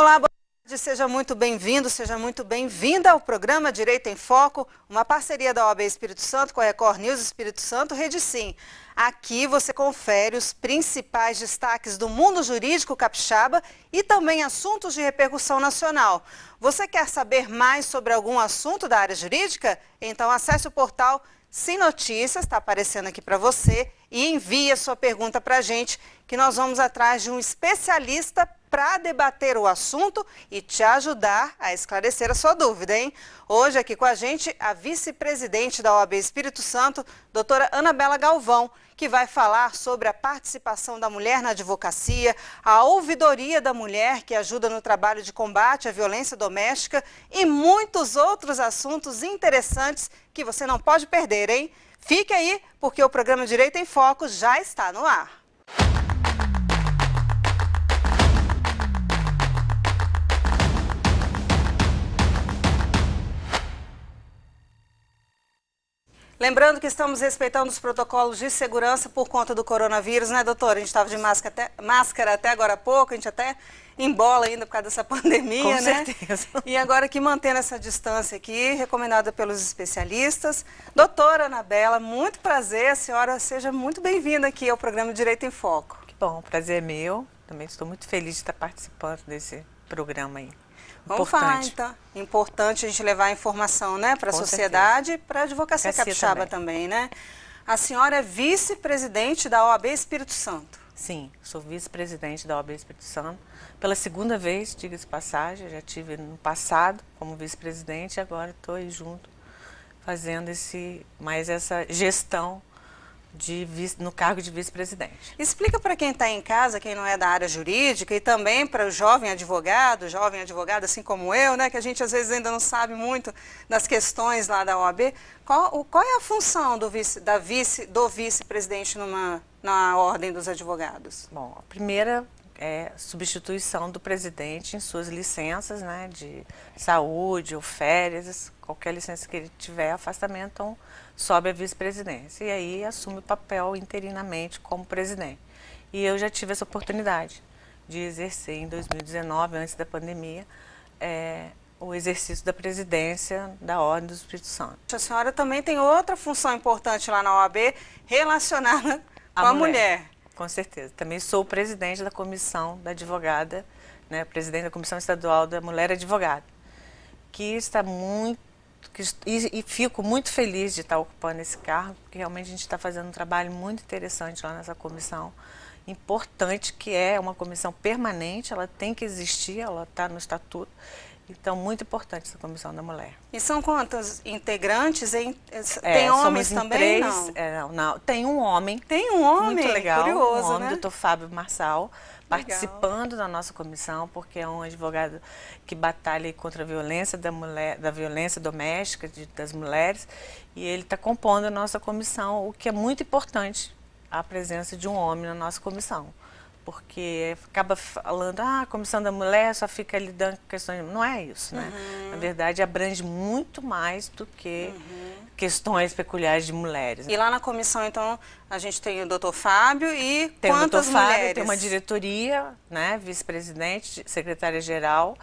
Olá, boa tarde, seja muito bem-vindo, seja muito bem-vinda ao programa Direito em Foco, uma parceria da OAB Espírito Santo com a Record News Espírito Santo Rede Sim. Aqui você confere os principais destaques do mundo jurídico capixaba e também assuntos de repercussão nacional. Você quer saber mais sobre algum assunto da área jurídica? Então acesse o portal Sim Notícias, está aparecendo aqui para você e envie a sua pergunta para a gente, que nós vamos atrás de um especialista para debater o assunto e te ajudar a esclarecer a sua dúvida, hein? Hoje aqui com a gente a vice-presidente da OAB Espírito Santo, doutora Anabela Galvão, que vai falar sobre a participação da mulher na advocacia, a ouvidoria da mulher que ajuda no trabalho de combate à violência doméstica e muitos outros assuntos interessantes que você não pode perder, hein? Fique aí, porque o programa Direito em Foco já está no ar. Lembrando que estamos respeitando os protocolos de segurança por conta do coronavírus, né, doutora? A gente estava de máscara até, máscara até agora há pouco, a gente até embola ainda por causa dessa pandemia, Com né? Certeza. E agora que mantendo essa distância aqui, recomendada pelos especialistas. Doutora Anabela, muito prazer, a senhora seja muito bem-vinda aqui ao programa Direito em Foco. Que bom, prazer é meu. Também estou muito feliz de estar participando desse programa aí. Vamos Importante. falar, tá? então. Importante a gente levar a informação né, para a sociedade e para a advocacia Cacia capixaba também. também, né? A senhora é vice-presidente da OAB Espírito Santo. Sim, sou vice-presidente da OAB Espírito Santo. Pela segunda vez, diga-se passagem, já tive no passado como vice-presidente e agora estou aí junto fazendo esse, mais essa gestão de no cargo de vice-presidente. Explica para quem está em casa, quem não é da área jurídica, e também para o jovem advogado, jovem advogado assim como eu, né, que a gente às vezes ainda não sabe muito das questões lá da OAB, qual, o, qual é a função do vice, da vice, do vice-presidente numa na ordem dos advogados? Bom, a primeira é, substituição do presidente em suas licenças né, de saúde ou férias, qualquer licença que ele tiver, afastamento, então sobe a vice-presidência. E aí assume o papel interinamente como presidente. E eu já tive essa oportunidade de exercer em 2019, antes da pandemia, é, o exercício da presidência da Ordem do Espírito Santo. A senhora também tem outra função importante lá na OAB relacionada a com a mulher. mulher. Com certeza. Também sou presidente da comissão da advogada, né, presidente da comissão estadual da mulher advogada, que está muito que, e, e, fico muito feliz de estar ocupando esse cargo, porque realmente a gente está fazendo um trabalho muito interessante lá nessa comissão. Importante que é uma comissão permanente, ela tem que existir, ela está no estatuto. Então, muito importante essa comissão da mulher. E são quantos integrantes? É, tem homens também? Três, não? É, não, não? Tem um homem. Tem um homem. Muito legal. Curioso, um homem, né? doutor Fábio Marçal, participando legal. da nossa comissão, porque é um advogado que batalha contra a violência da mulher, da violência doméstica de, das mulheres. E ele está compondo a nossa comissão, o que é muito importante a presença de um homem na nossa comissão porque acaba falando, ah, a comissão da mulher só fica lidando com questões. Não é isso, né? Uhum. Na verdade, abrange muito mais do que uhum. questões peculiares de mulheres. E lá na comissão, então, a gente tem o doutor Fábio e tem quantas o doutor mulheres? Fábio, tem uma diretoria, né? Vice-presidente, secretária-geral,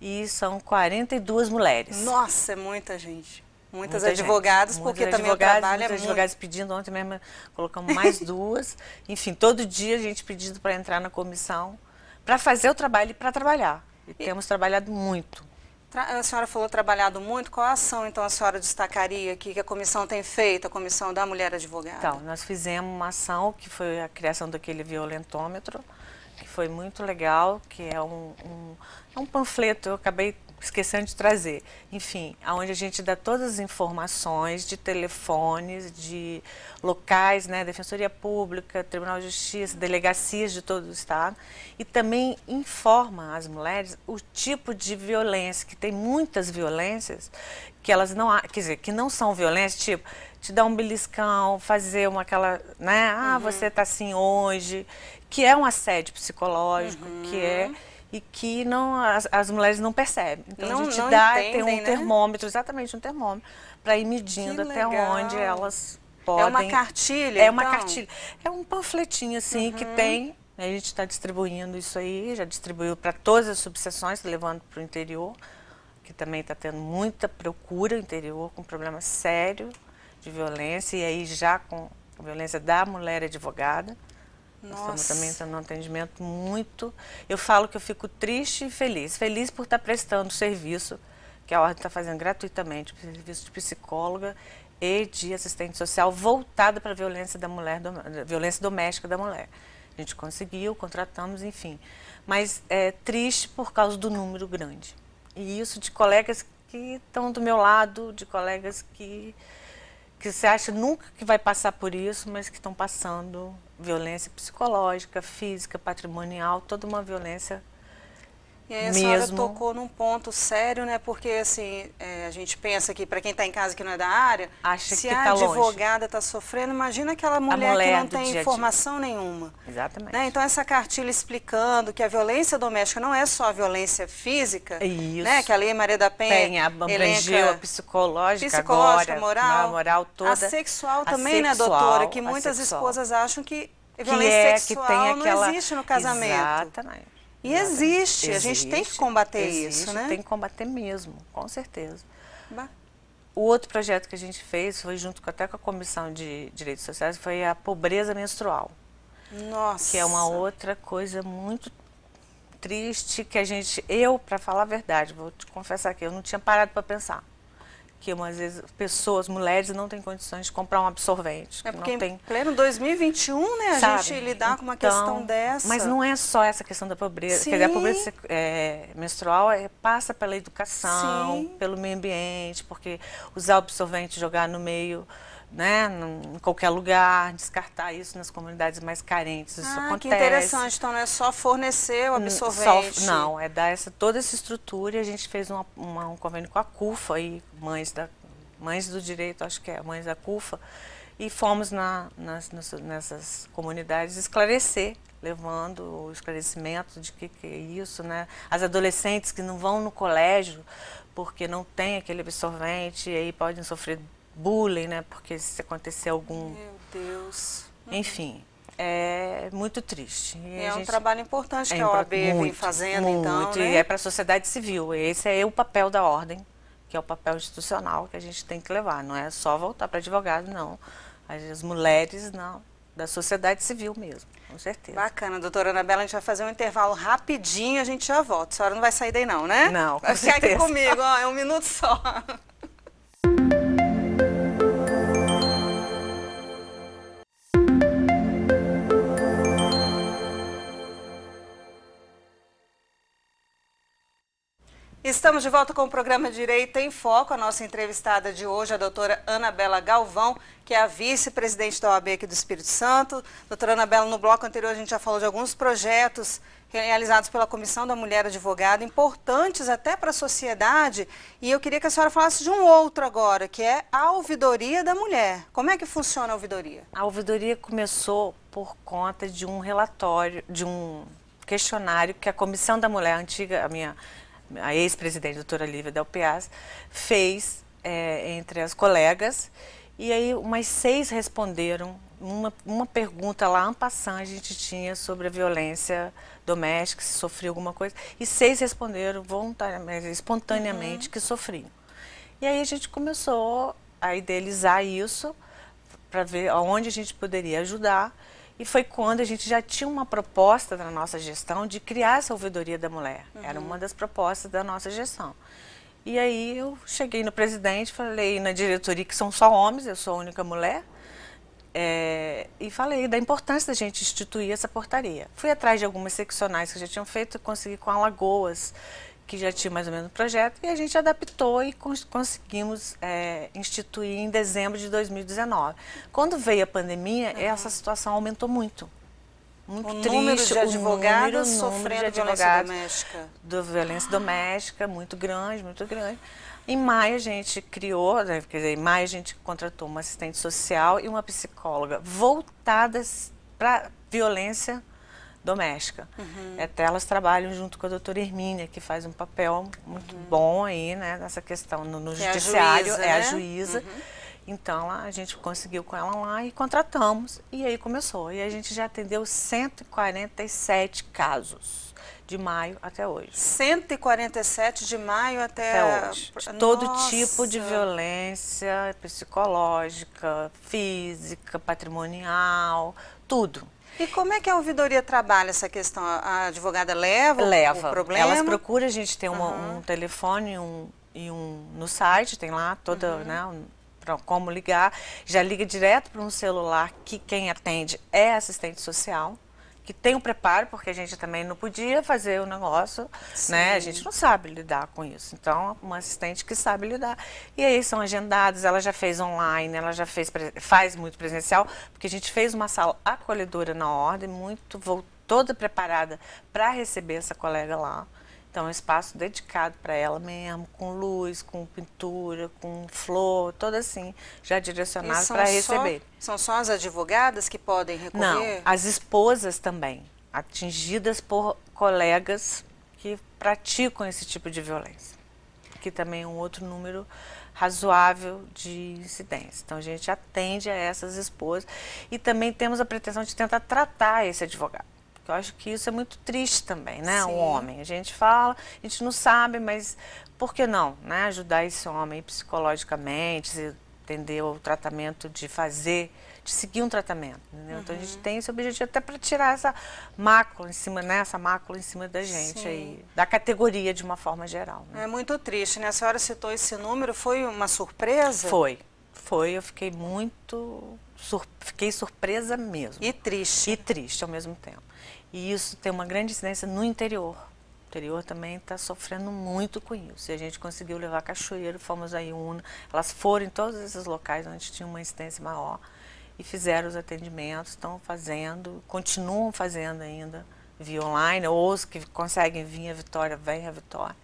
e são 42 mulheres. Nossa, é muita gente. Muitas Muita advogadas, gente. porque muitas também advogadas, o trabalho é muito... advogadas pedindo, ontem mesmo colocamos mais duas. Enfim, todo dia a gente pedindo para entrar na comissão, para fazer o trabalho e para trabalhar. E, e, temos trabalhado muito. Tra... A senhora falou trabalhado muito, qual ação então a senhora destacaria aqui que a comissão tem feito, a comissão da mulher advogada? Então, nós fizemos uma ação que foi a criação daquele violentômetro, que foi muito legal, que é um, um, é um panfleto, eu acabei esquecendo de trazer. Enfim, aonde a gente dá todas as informações de telefones, de locais, né, Defensoria Pública, Tribunal de Justiça, delegacias de todo o estado e também informa as mulheres o tipo de violência, que tem muitas violências que elas não, quer dizer, que não são violências, tipo te dar um beliscão, fazer uma aquela, né? Ah, uhum. você tá assim hoje, que é um assédio psicológico, uhum. que é uhum e que não as, as mulheres não percebem. Então não, a gente dá entendem, tem um né? termômetro, exatamente um termômetro, para ir medindo até onde elas podem. É uma cartilha. É uma então? cartilha. É um panfletinho assim uhum. que tem. A gente está distribuindo isso aí, já distribuiu para todas as subseções, levando para o interior, que também está tendo muita procura interior com problema sério de violência e aí já com violência da mulher advogada. Nossa. Nós também estamos um atendimento muito. Eu falo que eu fico triste e feliz. Feliz por estar prestando serviço que a ordem está fazendo gratuitamente, serviço de psicóloga e de assistente social voltado para a violência da mulher, do, violência doméstica da mulher. A gente conseguiu, contratamos, enfim. Mas é triste por causa do número grande. E isso de colegas que estão do meu lado, de colegas que que você acha nunca que vai passar por isso, mas que estão passando violência psicológica, física, patrimonial, toda uma violência e aí a mesmo... senhora tocou num ponto sério, né? Porque assim, é, a gente pensa que para quem está em casa que não é da área, Acha se que a tá advogada está sofrendo, imagina aquela mulher, mulher que não tem informação dia. nenhuma. Exatamente. Né? Então essa cartilha explicando que a violência doméstica não é só a violência física, é né? Isso. né? Que a Lei Maria da Penha Tem, abrangeu a psicológica, psicológica agora, moral, moral toda. A sexual também, né, a sexual, né, doutora? Que muitas esposas acham que violência é que é, sexual que tem aquela... não existe no casamento. Exatamente. E existe, existe, a gente tem que combater existe, isso, né? Tem que combater mesmo, com certeza. Bah. O outro projeto que a gente fez foi junto com, até com a Comissão de Direitos Sociais, foi a pobreza menstrual. Nossa. Que é uma outra coisa muito triste que a gente, eu, para falar a verdade, vou te confessar aqui, eu não tinha parado para pensar que às vezes pessoas, mulheres, não têm condições de comprar um absorvente. É porque não tem... em pleno 2021, né, a Sabe? gente lidar então, com uma questão então, dessa. Mas não é só essa questão da pobreza. Sim. Quer dizer, a pobreza é, menstrual é, passa pela educação, Sim. pelo meio ambiente, porque usar o absorvente, jogar no meio né, em qualquer lugar, descartar isso nas comunidades mais carentes. Isso ah, acontece. que interessante. Então não é só fornecer o hum, absorvente. Só, não, é dar essa, toda essa estrutura e a gente fez uma, uma, um convênio com a CUFA e mães, da, mães do direito, acho que é, mães da CUFA, e fomos na, nas, nessas comunidades esclarecer levando o esclarecimento de que, que é isso, né? As adolescentes que não vão no colégio porque não tem aquele absorvente e aí podem sofrer bullying, né? Porque se acontecer algum. Meu Deus. Uhum. Enfim, é muito triste. é gente... um trabalho importante é que a OAB vem fazendo, muito, então. Muito, né? e é para a sociedade civil. Esse é o papel da ordem, que é o papel institucional que a gente tem que levar. Não é só voltar para advogado, não. As mulheres, não. Da sociedade civil mesmo, com certeza. Bacana, doutora Anabela, a gente vai fazer um intervalo rapidinho, a gente já volta. A senhora não vai sair daí não, né? Não, com Vai certeza. aqui comigo, ó, é um minuto só. Estamos de volta com o programa Direito em Foco. A nossa entrevistada de hoje é a doutora Anabela Galvão, que é a vice-presidente da OAB aqui do Espírito Santo. Doutora Anabela, no bloco anterior a gente já falou de alguns projetos realizados pela Comissão da Mulher Advogada, importantes até para a sociedade, e eu queria que a senhora falasse de um outro agora, que é a ouvidoria da mulher. Como é que funciona a ouvidoria? A ouvidoria começou por conta de um relatório, de um questionário que a Comissão da Mulher, a antiga, a minha a ex-presidente, doutora Lívia Piaz, fez é, entre as colegas. E aí umas seis responderam uma, uma pergunta lá, ampassã, a gente tinha sobre a violência doméstica, se sofria alguma coisa. E seis responderam voluntariamente, espontaneamente, uhum. que sofriam. E aí a gente começou a idealizar isso para ver aonde a gente poderia ajudar. E foi quando a gente já tinha uma proposta da nossa gestão de criar a Salvedoria da Mulher. Uhum. Era uma das propostas da nossa gestão. E aí eu cheguei no presidente, falei na diretoria que são só homens, eu sou a única mulher. É, e falei da importância da gente instituir essa portaria. Fui atrás de algumas seccionais que já tinham feito, e consegui com Alagoas, que já tinha mais ou menos o projeto, e a gente adaptou e cons conseguimos é, instituir em dezembro de 2019. Quando veio a pandemia, uhum. essa situação aumentou muito. Muito o triste, número de advogados sofrendo de advogados violência doméstica. Do violência doméstica, muito grande, muito grande. Em maio a gente criou, né, quer dizer, em maio a gente contratou uma assistente social e uma psicóloga voltadas para violência doméstica. Uhum. É, até elas trabalham junto com a doutora Hermínia, que faz um papel muito uhum. bom aí, né, nessa questão no, no que judiciário, é a juíza. É né? a juíza. Uhum. Então a gente conseguiu com ela lá e contratamos, e aí começou. E a gente já atendeu 147 casos de maio até hoje. 147 de maio até, até hoje. todo Nossa. tipo de violência psicológica, física, patrimonial, tudo. E como é que a ouvidoria trabalha essa questão? A advogada leva, leva. o problema? Elas procuram, a gente tem uma, uhum. um telefone um, e um no site, tem lá toda, uhum. né, um, para como ligar, já liga direto para um celular que quem atende é assistente social que tem o um preparo, porque a gente também não podia fazer o negócio, Sim. né? A gente não sabe lidar com isso. Então, uma assistente que sabe lidar. E aí são agendados, ela já fez online, ela já fez faz muito presencial, porque a gente fez uma sala acolhedora na ordem, muito toda preparada para receber essa colega lá. Então, um espaço dedicado para ela mesmo, com luz, com pintura, com flor, todo assim, já direcionado para receber. Só, são só as advogadas que podem recorrer? Não, as esposas também, atingidas por colegas que praticam esse tipo de violência, que também é um outro número razoável de incidência. Então, a gente atende a essas esposas e também temos a pretensão de tentar tratar esse advogado. Eu acho que isso é muito triste também, né? Sim. O homem. A gente fala, a gente não sabe, mas por que não, né? Ajudar esse homem psicologicamente, entender o tratamento de fazer, de seguir um tratamento, uhum. Então a gente uhum. tem esse objetivo até para tirar essa mácula em cima, né? Essa mácula em cima da gente Sim. aí, da categoria de uma forma geral. Né? É muito triste, né? A senhora citou esse número, foi uma surpresa? Foi, foi. Eu fiquei muito sur fiquei surpresa mesmo. E triste. E triste ao mesmo tempo. E isso tem uma grande incidência no interior. O interior também está sofrendo muito com isso. E a gente conseguiu levar Cachoeiro, fomos a Iuna, elas foram em todos esses locais onde tinha uma incidência maior e fizeram os atendimentos, estão fazendo, continuam fazendo ainda via online, ou os que conseguem vir à Vitória, vêm à Vitória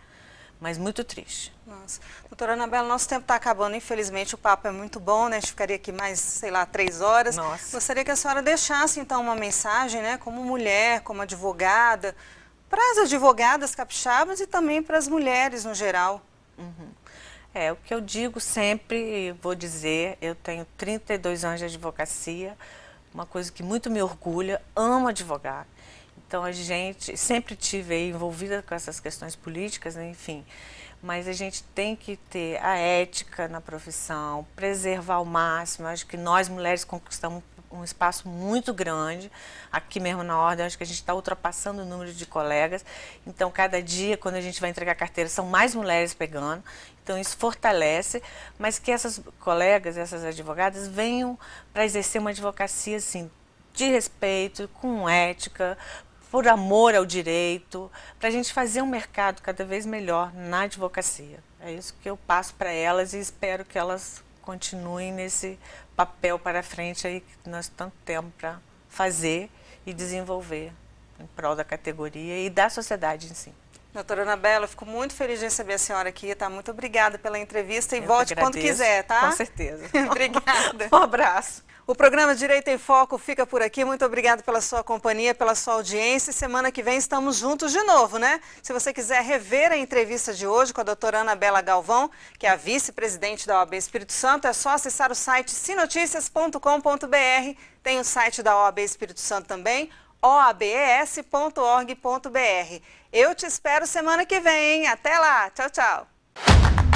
mas muito triste. Nossa. Doutora Anabela, nosso tempo está acabando, infelizmente o papo é muito bom, né? A gente ficaria aqui mais, sei lá, três horas. Nossa. Gostaria que a senhora deixasse, então, uma mensagem, né, como mulher, como advogada, para as advogadas capixabas e também para as mulheres no geral. Uhum. É, o que eu digo sempre, vou dizer, eu tenho 32 anos de advocacia, uma coisa que muito me orgulha, amo advogar então a gente sempre tive aí, envolvida com essas questões políticas, né? enfim, mas a gente tem que ter a ética na profissão, preservar ao máximo. Acho que nós mulheres conquistamos um espaço muito grande aqui mesmo na ordem. Acho que a gente está ultrapassando o número de colegas. Então, cada dia, quando a gente vai entregar carteira, são mais mulheres pegando. Então, isso fortalece, mas que essas colegas, essas advogadas, venham para exercer uma advocacia assim de respeito, com ética, por amor ao direito, para a gente fazer um mercado cada vez melhor na advocacia. É isso que eu passo para elas e espero que elas continuem nesse papel para frente aí que nós tanto temos para fazer e desenvolver em prol da categoria e da sociedade em si. Doutora Anabela, fico muito feliz de receber a senhora aqui, tá? Muito obrigada pela entrevista e eu volte quando quiser, tá? Com certeza. obrigada. Um abraço. O programa Direito em Foco fica por aqui. Muito obrigado pela sua companhia, pela sua audiência. Semana que vem estamos juntos de novo, né? Se você quiser rever a entrevista de hoje com a doutora Bela Galvão, que é a vice-presidente da OAB Espírito Santo, é só acessar o site sinoticias.com.br. Tem o site da OAB Espírito Santo também, oabes.org.br. Eu te espero semana que vem, hein? Até lá! Tchau, tchau!